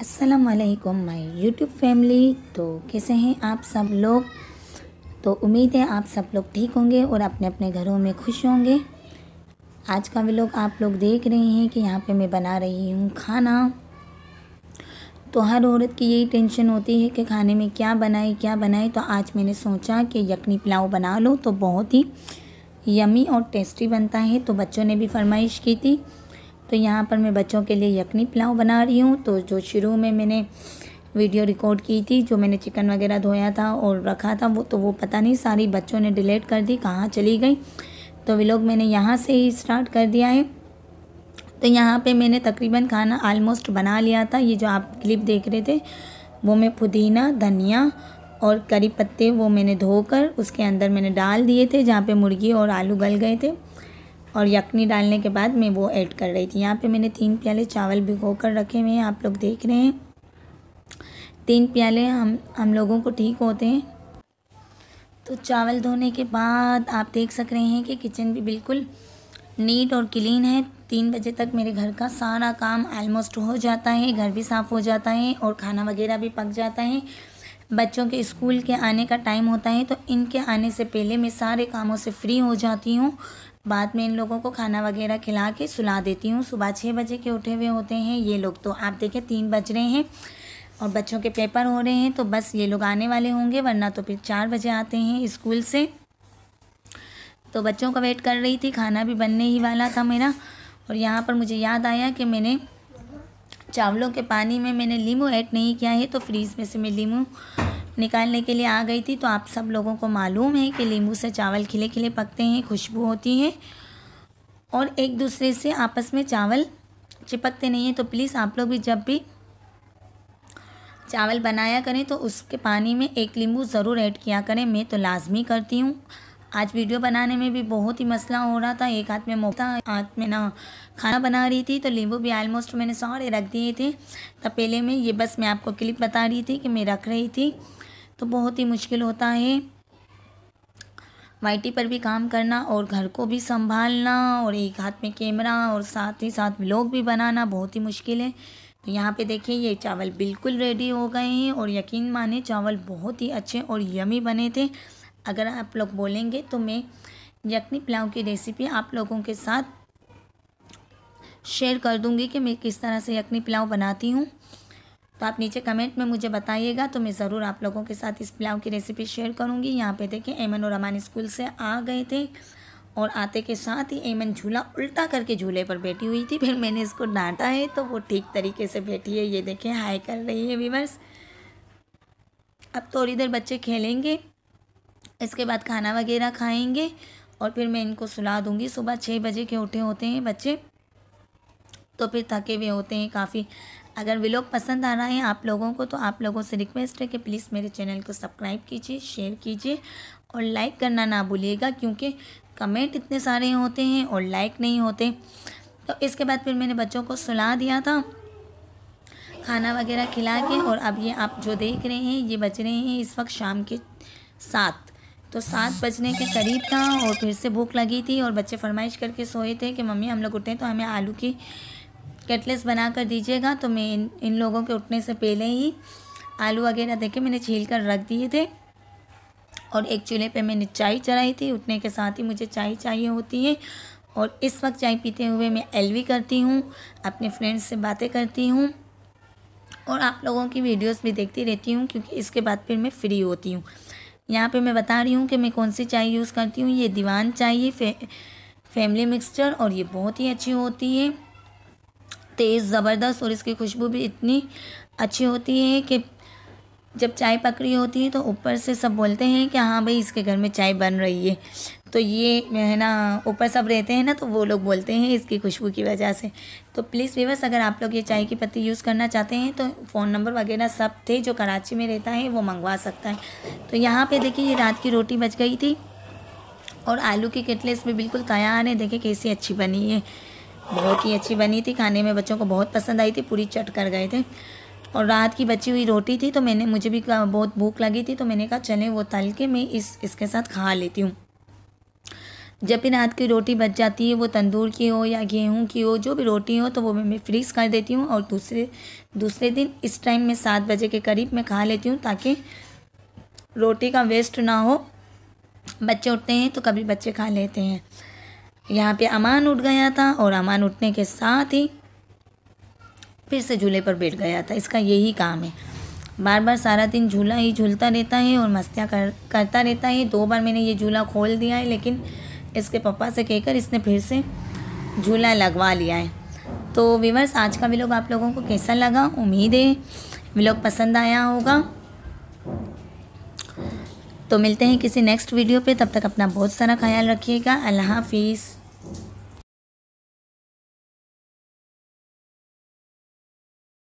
असलकुम my YouTube family तो कैसे हैं आप सब लोग तो उम्मीद है आप सब लोग ठीक होंगे और अपने अपने घरों में खुश होंगे आज का लोग आप लोग देख रहे हैं कि यहाँ पे मैं बना रही हूँ खाना तो हर औरत की यही टेंशन होती है कि खाने में क्या बनाए क्या बनाए तो आज मैंने सोचा कि यखनी पुलाव बना लो तो बहुत ही यमी और टेस्टी बनता है तो बच्चों ने भी फरमाइश की थी तो यहाँ पर मैं बच्चों के लिए यखनी पुलाव बना रही हूँ तो जो शुरू में मैंने वीडियो रिकॉर्ड की थी जो मैंने चिकन वगैरह धोया था और रखा था वो तो वो पता नहीं सारी बच्चों ने डिलीट कर दी कहाँ चली गई तो वे लोग मैंने यहाँ से ही स्टार्ट कर दिया है तो यहाँ पे मैंने तकरीबन खाना आलमोस्ट बना लिया था ये जो आप क्लिप देख रहे थे वो मैं पुदीना धनिया और करी पत्ते वो मैंने धोकर उसके अंदर मैंने डाल दिए थे जहाँ पे मुर्गी और आलू गल गए थे और यखनी डालने के बाद मैं वो ऐड कर रही थी यहाँ पे मैंने तीन प्याले चावल भिगो कर रखे हुए हैं आप लोग देख रहे हैं तीन प्याले हम हम लोगों को ठीक होते हैं तो चावल धोने के बाद आप देख सक रहे हैं कि किचन भी बिल्कुल नीट और क्लीन है तीन बजे तक मेरे घर का सारा काम आलमोस्ट हो जाता है घर भी साफ़ हो जाता है और खाना वगैरह भी पक जाता है बच्चों के स्कूल के आने का टाइम होता है तो इनके आने से पहले मैं सारे कामों से फ्री हो जाती हूँ बाद में इन लोगों को खाना वगैरह खिला के सुला देती हूँ सुबह छः बजे के उठे हुए होते हैं ये लोग तो आप देखें तीन बज रहे हैं और बच्चों के पेपर हो रहे हैं तो बस ये लोग आने वाले होंगे वरना तो फिर चार बजे आते हैं स्कूल से तो बच्चों का वेट कर रही थी खाना भी बनने ही वाला था मेरा और यहाँ पर मुझे याद आया कि मैंने चावलों के पानी में मैंने लीमू ऐड नहीं किया है तो फ्रीज़ में से मैं लीमू निकालने के लिए आ गई थी तो आप सब लोगों को मालूम है कि नींबू से चावल खिले खिले पकते हैं खुशबू होती है और एक दूसरे से आपस में चावल चिपकते नहीं हैं तो प्लीज़ आप लोग भी जब भी चावल बनाया करें तो उसके पानी में एक नींबू ज़रूर ऐड किया करें मैं तो लाजमी करती हूँ आज वीडियो बनाने में भी बहुत ही मसला हो रहा था एक हाथ में मोटा हाथ में ना खाना बना रही थी तो नींबू भी आलमोस्ट मैंने सारे रख दिए थे तब तो पहले में ये बस मैं आपको क्लिप बता रही थी कि मैं रख रही थी तो बहुत ही मुश्किल होता है वाई पर भी काम करना और घर को भी संभालना और एक हाथ में कैमरा और साथ ही साथ ब्लॉग भी बनाना बहुत ही मुश्किल है तो यहाँ पे देखिए ये चावल बिल्कुल रेडी हो गए हैं और यकीन माने चावल बहुत ही अच्छे और यमी बने थे अगर आप लोग बोलेंगे तो मैं यखनी पुलाव की रेसिपी आप लोगों के साथ शेयर कर दूँगी कि मैं किस तरह से यखनी पुलाव बनाती हूँ तो आप नीचे कमेंट में मुझे बताइएगा तो मैं ज़रूर आप लोगों के साथ इस पुलाव की रेसिपी शेयर करूँगी यहाँ पे देखें एमन और अमान स्कूल से आ गए थे और आते के साथ ही एमन झूला उल्टा करके झूले पर बैठी हुई थी फिर मैंने इसको डांटा है तो वो ठीक तरीके से बैठी है ये देखें हाई कर रही है वीवर्स अब थोड़ी तो देर बच्चे खेलेंगे इसके बाद खाना वगैरह खाएंगे और फिर मैं इनको सुला दूँगी सुबह छः बजे के उठे होते हैं बच्चे तो फिर थके हुए होते हैं काफ़ी अगर वे लोग पसंद आ रहा है आप लोगों को तो आप लोगों से रिक्वेस्ट है कि प्लीज़ मेरे चैनल को सब्सक्राइब कीजिए शेयर कीजिए और लाइक करना ना भूलिएगा क्योंकि कमेंट इतने सारे होते हैं और लाइक नहीं होते तो इसके बाद फिर मैंने बच्चों को सुला दिया था खाना वगैरह खिला के और अब ये आप जो देख रहे हैं ये बज रहे हैं इस वक्त शाम के सात तो सात बजने के करीब था और फिर से भूख लगी थी और बच्चे फरमाइश करके सोए थे कि मम्मी हम लोग उठे तो हमें आलू की कटलेस बना कर दीजिएगा तो मैं इन इन लोगों के उठने से पहले ही आलू वगैरह देखे मैंने छील कर रख दिए थे और एक चूल्हे पे मैंने चाय चढ़ाई थी उठने के साथ ही मुझे चाय चाहिए होती है और इस वक्त चाय पीते हुए मैं एलवी करती हूँ अपने फ्रेंड्स से बातें करती हूँ और आप लोगों की वीडियोस भी देखती रहती हूँ क्योंकि इसके बाद फिर मैं फ्री होती हूँ यहाँ पे मैं बता रही हूँ कि मैं कौन सी चाय यूज़ करती हूँ ये दीवान चाय फे, फैमिली मिक्सचर और ये बहुत ही अच्छी होती है तेज़ ज़बरदस्त और इसकी खुशबू भी इतनी अच्छी होती है कि जब चाय पकड़ी होती है तो ऊपर से सब बोलते हैं कि हाँ भाई इसके घर में चाय बन रही है तो ये है ना ऊपर सब रहते हैं ना तो वो लोग बोलते हैं इसकी खुशबू की वजह से तो प्लीज़ वीवर्स अगर आप लोग ये चाय की पत्ती यूज़ करना चाहते हैं तो फ़ोन नंबर वगैरह सब थे जो कराची में रहता है वो मंगवा सकता है तो यहाँ पर देखिए ये रात की रोटी बच गई थी और आलू की केटले भी बिल्कुल तैयार है देखिए कैसी अच्छी बनी है बहुत ही अच्छी बनी थी खाने में बच्चों को बहुत पसंद आई थी पूरी चट कर गए थे और रात की बची हुई रोटी थी तो मैंने मुझे भी बहुत भूख लगी थी तो मैंने कहा चले वो तल के मैं इस इसके साथ खा लेती हूँ जब भी रात की रोटी बच जाती है वो तंदूर की हो या गेहूँ की हो जो भी रोटी हो तो वो मैं फ्रीज कर देती हूँ और दूसरे दूसरे दिन इस टाइम में सात बजे के करीब मैं खा लेती हूँ ताकि रोटी का वेस्ट ना हो बच्चे उठते हैं तो कभी बच्चे खा लेते हैं यहाँ पे अमान उठ गया था और अमान उठने के साथ ही फिर से झूले पर बैठ गया था इसका यही काम है बार बार सारा दिन झूला ही झूलता रहता है और मस्तियाँ कर, करता रहता है दो बार मैंने ये झूला खोल दिया है लेकिन इसके पापा से कहकर इसने फिर से झूला लगवा लिया है तो विवर्स आज का व्लॉग आप लोगों को कैसा लगा उम्मीद है व्लॉग पसंद आया होगा तो मिलते हैं किसी नेक्स्ट वीडियो पे तब तक अपना बहुत सारा ख्याल रखिएगा अल्लाह हाफिज़